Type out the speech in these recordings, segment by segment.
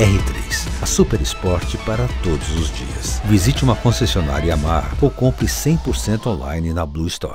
R3, a super esporte para todos os dias. Visite uma concessionária Yamaha ou compre 100% online na Blue Store.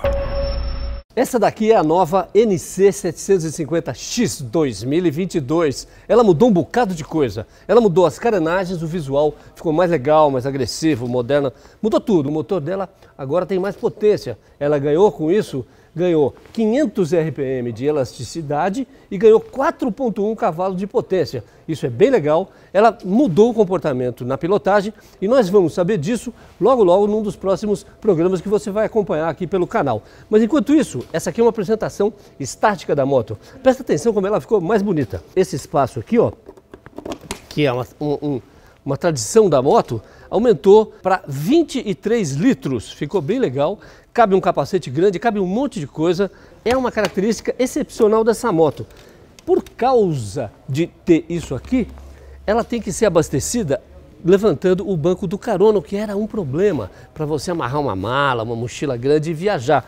Essa daqui é a nova NC750X 2022. Ela mudou um bocado de coisa. Ela mudou as carenagens, o visual ficou mais legal, mais agressivo, moderna. Mudou tudo. O motor dela agora tem mais potência. Ela ganhou com isso ganhou 500 RPM de elasticidade e ganhou 4.1 cavalos de potência. Isso é bem legal. Ela mudou o comportamento na pilotagem e nós vamos saber disso logo logo num dos próximos programas que você vai acompanhar aqui pelo canal. Mas enquanto isso, essa aqui é uma apresentação estática da moto. Presta atenção como ela ficou mais bonita. Esse espaço aqui, ó, que é uma, um, um, uma tradição da moto, aumentou para 23 litros. Ficou bem legal. Cabe um capacete grande, cabe um monte de coisa. É uma característica excepcional dessa moto. Por causa de ter isso aqui, ela tem que ser abastecida levantando o banco do carona, o que era um problema para você amarrar uma mala, uma mochila grande e viajar.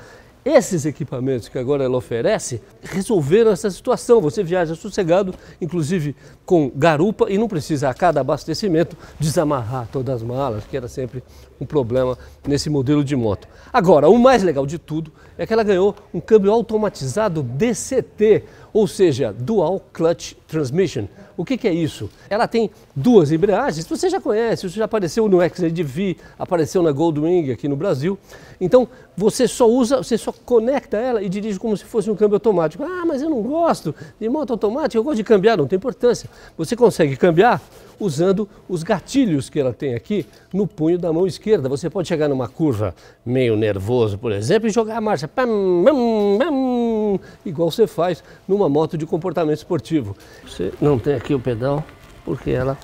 Esses equipamentos que agora ela oferece resolveram essa situação. Você viaja sossegado, inclusive com garupa, e não precisa a cada abastecimento desamarrar todas as malas, que era sempre um problema nesse modelo de moto. Agora, o mais legal de tudo é que ela ganhou um câmbio automatizado DCT, ou seja, Dual Clutch Transmission. O que, que é isso? Ela tem duas embreagens, você já conhece, isso já apareceu no XLDV, apareceu na Goldwing aqui no Brasil. Então, você só usa, você só conecta ela e dirige como se fosse um câmbio automático. Ah, mas eu não gosto de moto automática, eu gosto de cambiar, não tem importância. Você consegue cambiar usando os gatilhos que ela tem aqui no punho da mão esquerda. Você pode chegar numa curva meio nervoso, por exemplo, e jogar a marcha pam, pam, pam, igual você faz numa moto de comportamento esportivo. Você não tem aqui o pedal, porque ela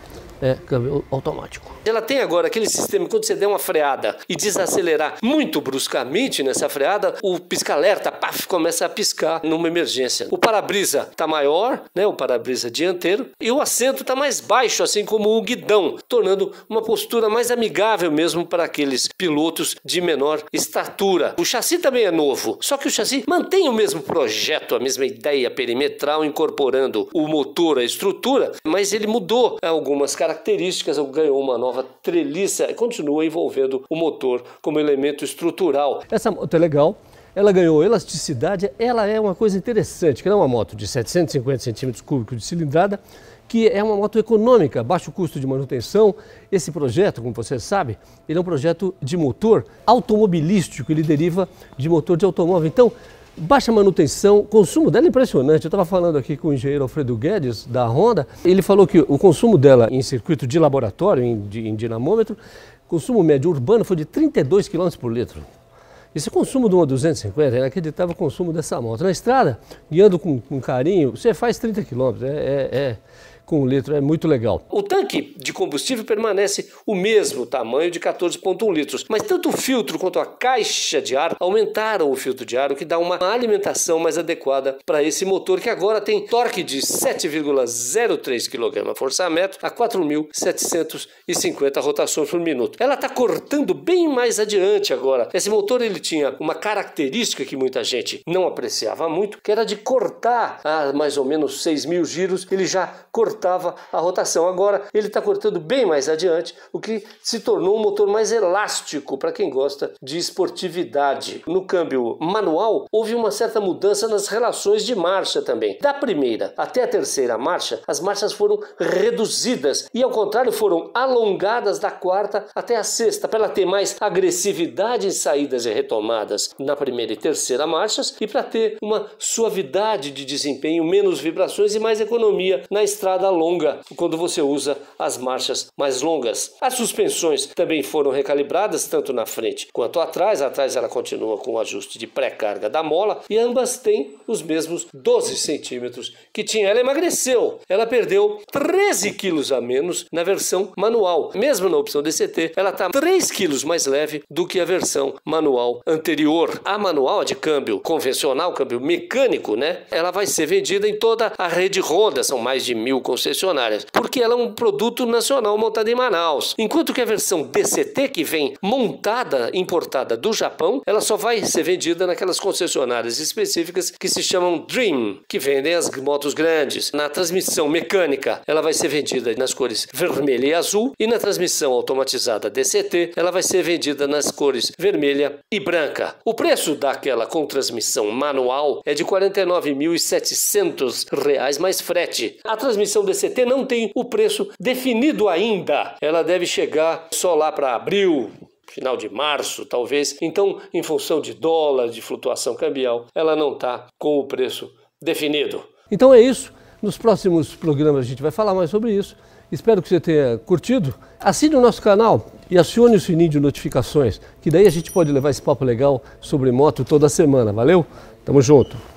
é câmbio automático. Ela tem agora aquele sistema quando você der uma freada e desacelerar muito bruscamente nessa freada, o pisca-alerta paf, começa a piscar numa emergência. O para-brisa está maior, né, o para-brisa dianteiro, e o assento está mais baixo, assim como o guidão, tornando uma postura mais amigável mesmo para aqueles pilotos de menor estatura. O chassi também é novo, só que o chassi mantém o mesmo projeto, a mesma ideia perimetral, incorporando o motor, a estrutura, mas ele mudou algumas características características, ganhou uma nova treliça e continua envolvendo o motor como elemento estrutural. Essa moto é legal. Ela ganhou elasticidade, ela é uma coisa interessante, que é uma moto de 750 centímetros cúbicos de cilindrada, que é uma moto econômica, baixo custo de manutenção. Esse projeto, como você sabe, ele é um projeto de motor automobilístico, ele deriva de motor de automóvel. Então, baixa manutenção, o consumo dela é impressionante. Eu estava falando aqui com o engenheiro Alfredo Guedes, da Honda, ele falou que o consumo dela em circuito de laboratório, em, de, em dinamômetro, consumo médio urbano foi de 32 km por litro. Esse consumo de uma 250 é inacreditável o consumo dessa moto. Na estrada, guiando com, com carinho, você faz 30 km. É, é, é, com litro, é muito legal. O tanque de combustível permanece o mesmo tamanho de 14,1 litros, mas tanto o filtro quanto a caixa de ar aumentaram o filtro de ar, o que dá uma alimentação mais adequada para esse motor que agora tem torque de 7,03 kgfm a 4.750 rotações por minuto. Ela está cortando bem mais adiante agora. Esse motor ele tinha uma característica que muita gente não apreciava muito, que era de cortar a ah, mais ou menos 6 mil giros, ele já cortava cortava a rotação. Agora ele está cortando bem mais adiante, o que se tornou um motor mais elástico para quem gosta de esportividade. No câmbio manual, houve uma certa mudança nas relações de marcha também. Da primeira até a terceira marcha, as marchas foram reduzidas e, ao contrário, foram alongadas da quarta até a sexta, para ela ter mais agressividade em saídas e retomadas na primeira e terceira marchas e para ter uma suavidade de desempenho, menos vibrações e mais economia na estrada longa quando você usa as marchas mais longas. As suspensões também foram recalibradas tanto na frente quanto atrás. Atrás ela continua com o ajuste de pré-carga da mola e ambas têm os mesmos 12 centímetros que tinha. Ela emagreceu, ela perdeu 13 quilos a menos na versão manual. Mesmo na opção DCT, ela está 3 quilos mais leve do que a versão manual anterior. A manual de câmbio convencional, câmbio mecânico, né? Ela vai ser vendida em toda a rede Honda. São mais de mil concessionárias, porque ela é um produto nacional montado em Manaus. Enquanto que a versão DCT, que vem montada, importada do Japão, ela só vai ser vendida naquelas concessionárias específicas que se chamam Dream, que vendem as motos grandes. Na transmissão mecânica, ela vai ser vendida nas cores vermelha e azul, e na transmissão automatizada DCT, ela vai ser vendida nas cores vermelha e branca. O preço daquela com transmissão manual é de R$ 49.700 mais frete. A transmissão ação DCT não tem o preço definido ainda. Ela deve chegar só lá para abril, final de março, talvez. Então, em função de dólar, de flutuação cambial, ela não está com o preço definido. Então é isso. Nos próximos programas a gente vai falar mais sobre isso. Espero que você tenha curtido. Assine o nosso canal e acione o sininho de notificações, que daí a gente pode levar esse papo legal sobre moto toda semana. Valeu? Tamo junto!